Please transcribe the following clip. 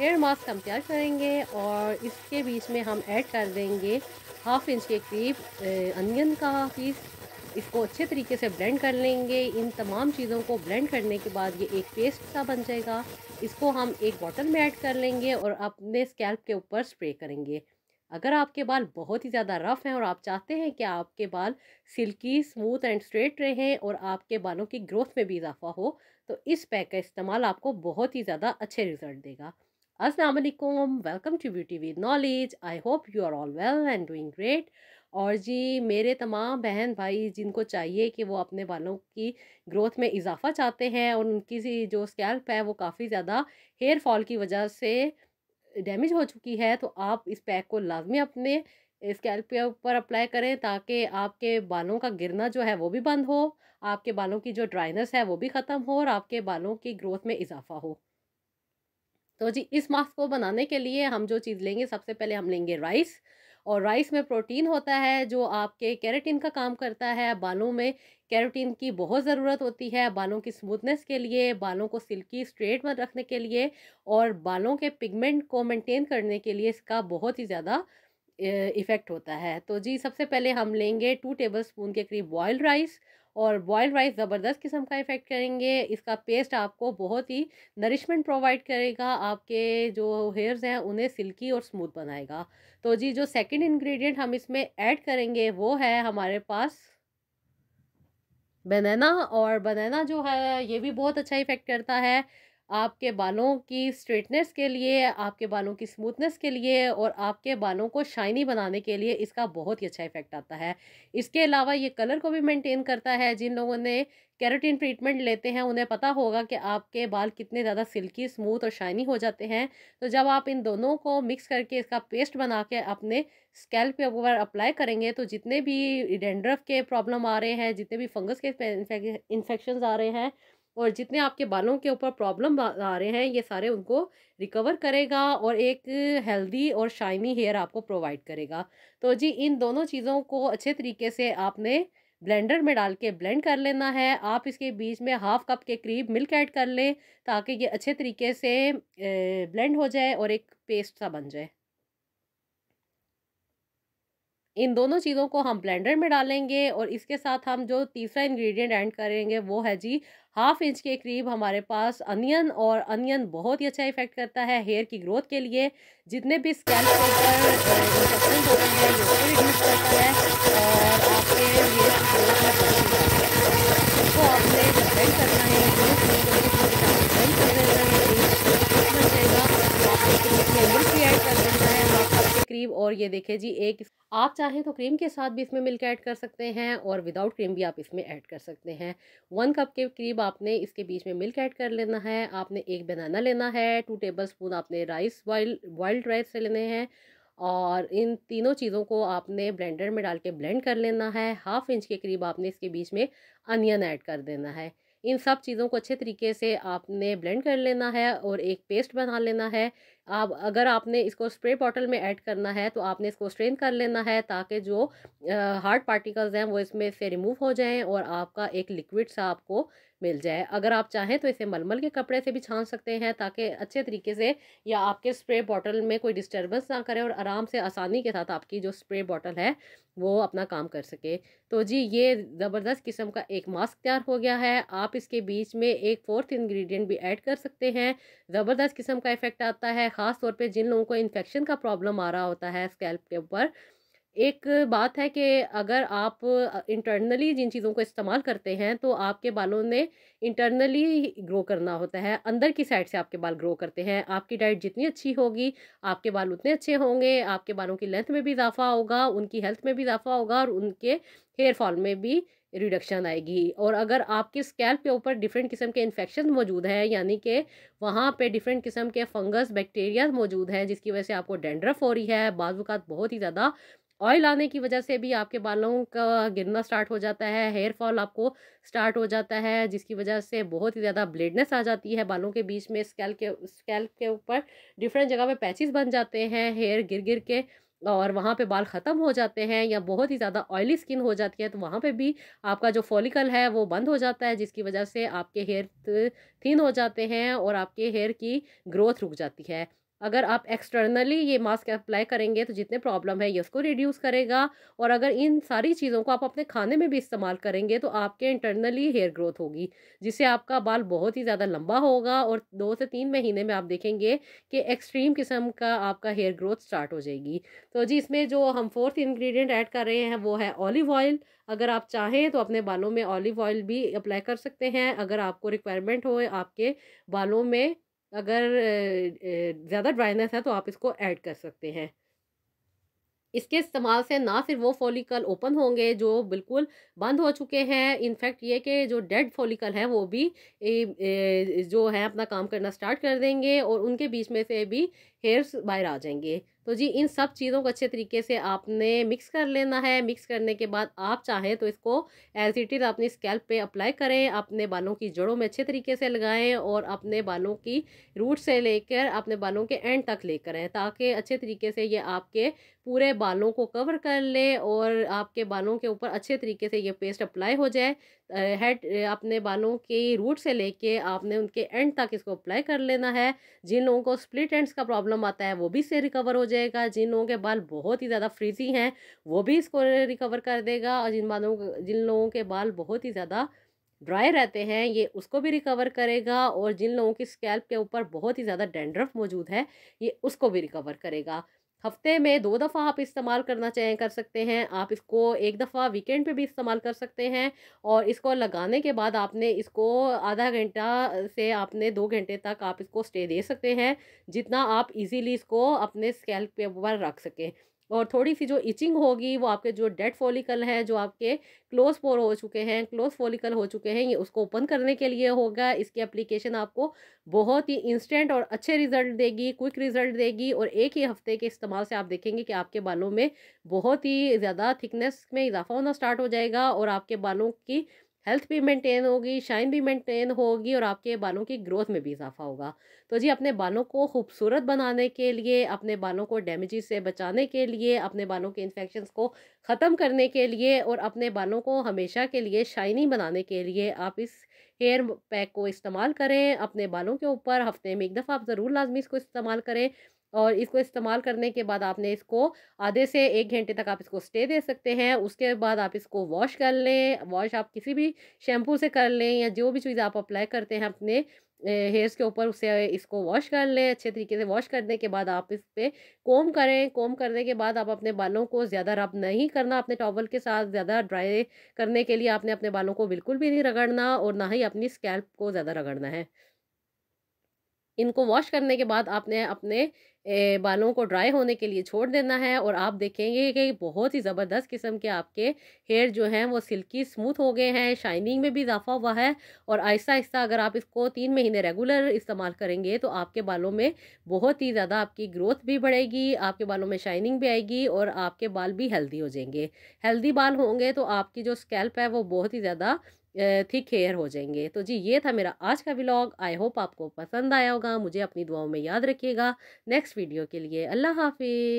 hair mask हम तैयार करेंगे और इसके बीच में हम ऐड कर देंगे हाफ़ इंच के करीब अनियन का पीस इसको अच्छे तरीके से ब्लेंड कर लेंगे इन तमाम चीज़ों को ब्लेंड करने के बाद ये एक पेस्ट सा बन जाएगा इसको हम एक बॉटल में ऐड कर लेंगे और अपने स्कैल्प के ऊपर स्प्रे करेंगे अगर आपके बाल बहुत ही ज़्यादा रफ़ हैं और आप चाहते हैं कि आपके बाल सिल्की स्मूथ एंड स्ट्रेट रहें और आपके बालों की ग्रोथ में भी इजाफा हो तो इस पैक का इस्तेमाल आपको बहुत ही ज़्यादा अच्छे रिज़ल्ट देगा असलकुम welcome to beauty with knowledge I hope you are all well and doing great और जी मेरे तमाम बहन भाई जिनको चाहिए कि वो अपने बालों की ग्रोथ में इजाफा चाहते हैं और उनकी सी जो स्कैल्प है वो काफ़ी ज़्यादा हेयर फॉल की वजह से डैमेज हो चुकी है तो आप इस पैक को लाजमी अपने स्कैल्प के ऊपर अप्लाई करें ताकि आपके बालों का गिरना जो है वो भी बंद हो आपके बालों की जो ड्राइनेस है वो भी ख़त्म हो और आपके बालों की ग्रोथ में इजाफा हो तो जी इस मास्क को बनाने के लिए हम जो चीज़ लेंगे सबसे पहले हम लेंगे राइस और राइस में प्रोटीन होता है जो आपके कैरेटिन का काम करता है बालों में कैरेटिन की बहुत ज़रूरत होती है बालों की स्मूथनेस के लिए बालों को सिल्की स्ट्रेट में रखने के लिए और बालों के पिगमेंट को मेंटेन करने के लिए इसका बहुत ही ज़्यादा इफ़ेक्ट होता है तो जी सबसे पहले हम लेंगे टू टेबल स्पून के करीब बॉयल राइस और बॉयल राइस ज़बरदस्त किस्म का इफ़ेक्ट करेंगे इसका पेस्ट आपको बहुत ही नरिशमेंट प्रोवाइड करेगा आपके जो हेयर्स हैं उन्हें सिल्की और स्मूथ बनाएगा तो जी जो सेकंड इंग्रेडिएंट हम इसमें ऐड करेंगे वो है हमारे पास बनाना और बनाना जो है ये भी बहुत अच्छा इफ़ेक्ट करता है आपके बालों की स्ट्रेटनेस के लिए आपके बालों की स्मूथनेस के लिए और आपके बालों को शाइनी बनाने के लिए इसका बहुत ही अच्छा इफेक्ट आता है इसके अलावा ये कलर को भी मेंटेन करता है जिन लोगों ने कैरोटीन ट्रीटमेंट लेते हैं उन्हें पता होगा कि आपके बाल कितने ज़्यादा सिल्की स्मूथ और शाइनी हो जाते हैं तो जब आप इन दोनों को मिक्स करके इसका पेस्ट बना के अपने स्कैल्प पे ऊपर अप्लाई करेंगे तो जितने भी डेंड्रफ के प्रॉब्लम आ रहे हैं जितने भी फंगस के इन्फेक्शन आ रहे हैं और जितने आपके बालों के ऊपर प्रॉब्लम आ रहे हैं ये सारे उनको रिकवर करेगा और एक हेल्दी और शाइनी हेयर आपको प्रोवाइड करेगा तो जी इन दोनों चीज़ों को अच्छे तरीके से आपने ब्लेंडर में डाल के ब्लेंड कर लेना है आप इसके बीच में हाफ कप के करीब मिल्क ऐड कर लें ताकि ये अच्छे तरीके से ब्लेंड हो जाए और एक पेस्ट सा बन जाए इन दोनों चीज़ों को हम ब्लेंडर में डालेंगे और इसके साथ हम जो तीसरा इंग्रेडिएंट ऐड करेंगे वो है जी हाफ इंच के करीब हमारे पास अनियन और अनियन बहुत ही अच्छा इफेक्ट करता है हेयर की ग्रोथ के लिए जितने भी स्कैल्प करना है क्रीम और ये देखें जी एक आप चाहें तो क्रीम के साथ भी इसमें मिल्क ऐड कर सकते हैं और विदाउट क्रीम भी आप इसमें ऐड कर सकते हैं वन कप के करीब आपने इसके बीच में मिल्क ऐड कर लेना है आपने एक बनाना लेना है टू टेबल स्पून आपने राइस बॉइल बॉइल्ड राइस लेने हैं और इन तीनों चीज़ों को आपने ब्लेंडर में डाल के ब्लेंड कर लेना है हाफ इंच के करीब आपने इसके बीच में अनियन ऐड कर देना है इन सब चीज़ों को अच्छे तरीके से आपने ब्लेंड कर लेना है और एक पेस्ट बना लेना है आप अगर आपने इसको स्प्रे बॉटल में ऐड करना है तो आपने इसको स्ट्रेन कर लेना है ताकि जो हार्ड पार्टिकल्स हैं वो इसमें से रिमूव हो जाएं और आपका एक लिक्विड सा आपको मिल जाए अगर आप चाहें तो इसे मलमल के कपड़े से भी छान सकते हैं ताकि अच्छे तरीके से या आपके स्प्रे बॉटल में कोई डिस्टर्बेंस ना करे और आराम से आसानी के साथ आपकी जो स्प्रे बॉटल है वो अपना काम कर सके तो जी ये ज़बरदस्त किस्म का एक मास्क तैयार हो गया है आप इसके बीच में एक फोर्थ इंग्रेडिएंट भी ऐड कर सकते हैं ज़बरदस्त किस्म का इफेक्ट आता है ख़ास तौर पे जिन लोगों को इन्फेक्शन का प्रॉब्लम आ रहा होता है स्कैल्प के ऊपर एक बात है कि अगर आप इंटरनली जिन चीज़ों को इस्तेमाल करते हैं तो आपके बालों ने इंटरनली ग्रो करना होता है अंदर की साइड से आपके बाल ग्रो करते हैं आपकी डाइट जितनी अच्छी होगी आपके बाल उतने अच्छे होंगे आपके बालों की लेंथ में भी इजाफा होगा उनकी हेल्थ में भी इजाफा होगा और उनके हेयर फॉल में भी रिडक्शन आएगी और अगर आपके स्कैल्प के ऊपर डिफरेंट किस्म के इन्फेक्शन मौजूद हैं यानी कि वहाँ पे डिफरेंट किस्म के फंगस बैक्टीरिया मौजूद हैं जिसकी वजह से आपको डेंड्रफ हो रही है बाज़ात बहुत ही ज़्यादा ऑयल आने की वजह से भी आपके बालों का गिरना स्टार्ट हो जाता है हेयर फॉल आपको स्टार्ट हो जाता है जिसकी वजह से बहुत ही ज़्यादा ब्लेडनेस आ जाती है बालों के बीच में स्कैल के स्कैल्प के ऊपर डिफरेंट जगह पे पैचेस बन जाते हैं हेयर गिर गिर के और वहाँ पे बाल ख़त्म हो जाते हैं या बहुत ही ज़्यादा ऑयली स्किन हो जाती है तो वहाँ पे भी आपका जो फॉलिकल है वो बंद हो जाता है जिसकी वजह से आपके हेयर थिन हो जाते हैं और आपके हेयर की ग्रोथ रुक जाती है अगर आप एक्सटर्नली ये मास्क अप्लाई करेंगे तो जितने प्रॉब्लम है ये उसको रिड्यूस करेगा और अगर इन सारी चीज़ों को आप अपने खाने में भी इस्तेमाल करेंगे तो आपके इंटरनली हेयर ग्रोथ होगी जिससे आपका बाल बहुत ही ज़्यादा लंबा होगा और दो से तीन महीने में आप देखेंगे कि एक्सट्रीम किस्म का आपका हेयर ग्रोथ स्टार्ट हो जाएगी तो जी इसमें जो हम फोर्थ इन्ग्रीडियंट ऐड कर रहे हैं वो है ऑलिव ऑयल अगर आप चाहें तो अपने बालों में ऑलिव ऑयल भी अप्लाई कर सकते हैं अगर आपको रिक्वायरमेंट हो आपके बालों में अगर ज़्यादा ड्राइनेस है तो आप इसको ऐड कर सकते हैं इसके इस्तेमाल से ना सिर्फ वो फॉलिकल ओपन होंगे जो बिल्कुल बंद हो चुके हैं इनफैक्ट ये कि जो डेड फॉलिकल हैं वो भी ए, ए, जो है अपना काम करना स्टार्ट कर देंगे और उनके बीच में से भी हेयर्स बाहर आ जाएंगे तो जी इन सब चीज़ों को अच्छे तरीके से आपने मिक्स कर लेना है मिक्स करने के बाद आप चाहें तो इसको एज इट इज़ अपनी स्कैल्प पे अप्लाई करें अपने बालों की जड़ों में अच्छे तरीके से लगाएं और अपने बालों की रूट से लेकर अपने बालों के एंड तक लेकर आएँ ताकि अच्छे तरीके से ये आपके पूरे बालों को कवर कर ले और आपके बालों के ऊपर अच्छे तरीके से ये पेस्ट अप्लाई हो जाए हेड अपने बालों के रूट से लेके आपने उनके एंड तक इसको अप्लाई कर लेना है जिन लोगों को स्प्लिट एंड्स का प्रॉब्लम आता है वो भी इससे रिकवर हो जाएगा जिन लोगों के बाल बहुत ही ज़्यादा फ्रीजी हैं वो भी इसको रिकवर कर देगा और जिन बालों जिन लोगों के बाल बहुत ही ज़्यादा ड्राई रहते हैं ये उसको भी रिकवर करेगा और जिन लोगों की स्कैल्प के ऊपर बहुत ही ज़्यादा डेंड्रफ मौजूद है ये उसको भी रिकवर करेगा हफ्ते में दो दफ़ा आप इस्तेमाल करना चाहें कर सकते हैं आप इसको एक दफ़ा वीकेंड पे भी इस्तेमाल कर सकते हैं और इसको लगाने के बाद आपने इसको आधा घंटा से आपने दो घंटे तक आप इसको स्टे दे सकते हैं जितना आप इजीली इसको अपने स्कैल्प पे पर रख सकें और थोड़ी सी जो इचिंग होगी वो आपके जो डेड फॉलिकल हैं जो आपके क्लोज पोर हो चुके हैं क्लोज फॉलिकल हो चुके हैं ये उसको ओपन करने के लिए होगा इसकी एप्लीकेशन आपको बहुत ही इंस्टेंट और अच्छे रिजल्ट देगी क्विक रिजल्ट देगी और एक ही हफ्ते के इस्तेमाल से आप देखेंगे कि आपके बालों में बहुत ही ज़्यादा थिकनेस में इजाफा होना स्टार्ट हो जाएगा और आपके बालों की हेल्थ भी मेंटेन होगी शाइन भी मेंटेन होगी और आपके बालों की ग्रोथ में भी इजाफा होगा तो जी अपने बालों को खूबसूरत बनाने के लिए अपने बालों को डैमेज से बचाने के लिए अपने बालों के इन्फेक्शन को ख़त्म करने के लिए और अपने बालों को हमेशा के लिए शाइनी बनाने के लिए आप इस हेयर पैक को इस्तेमाल करें अपने बालों के ऊपर हफ्ते में एक दफ़ा आप ज़रूर लाजमी इसको इस्तेमाल करें और इसको इस्तेमाल करने के बाद आपने इसको आधे से एक घंटे तक आप इसको स्टे दे सकते हैं उसके बाद आप इसको वॉश कर लें वॉश आप किसी भी शैम्पू से कर लें या जो भी चीज़ आप अप्लाई करते हैं अपने हेयर्स के ऊपर उसे इसको वॉश कर लें अच्छे तरीके से वॉश करने के बाद आप इस पर कोम करें कोम करने के बाद आप अपने बालों को ज़्यादा रब नहीं करना अपने टॉवल के साथ ज़्यादा ड्राई करने के लिए आपने अपने बालों को बिल्कुल भी नहीं रगड़ना और ना ही अपनी स्कैल्प को ज़्यादा रगड़ना है इनको वॉश करने के बाद आपने अपने बालों को ड्राई होने के लिए छोड़ देना है और आप देखेंगे कि बहुत ही ज़बरदस्त किस्म के आपके हेयर जो हैं वो सिल्की स्मूथ हो गए हैं शाइनिंग में भी इजाफा हुआ है और आहिस्ता आहिस्ता अगर आप इसको तीन महीने रेगुलर इस्तेमाल करेंगे तो आपके बालों में बहुत ही ज़्यादा आपकी ग्रोथ भी बढ़ेगी आपके बालों में शाइनिंग भी आएगी और आपके बाल भी हेल्दी हो जाएंगे हेल्दी बाल होंगे तो आपकी जो स्कैल्प है वो बहुत ही ज़्यादा थिक हेयर हो जाएंगे तो जी ये था मेरा आज का व्लॉग आई होप आपको पसंद आया होगा मुझे अपनी दुआओं में याद रखिएगा नेक्स्ट वीडियो के लिए अल्लाह हाफिज़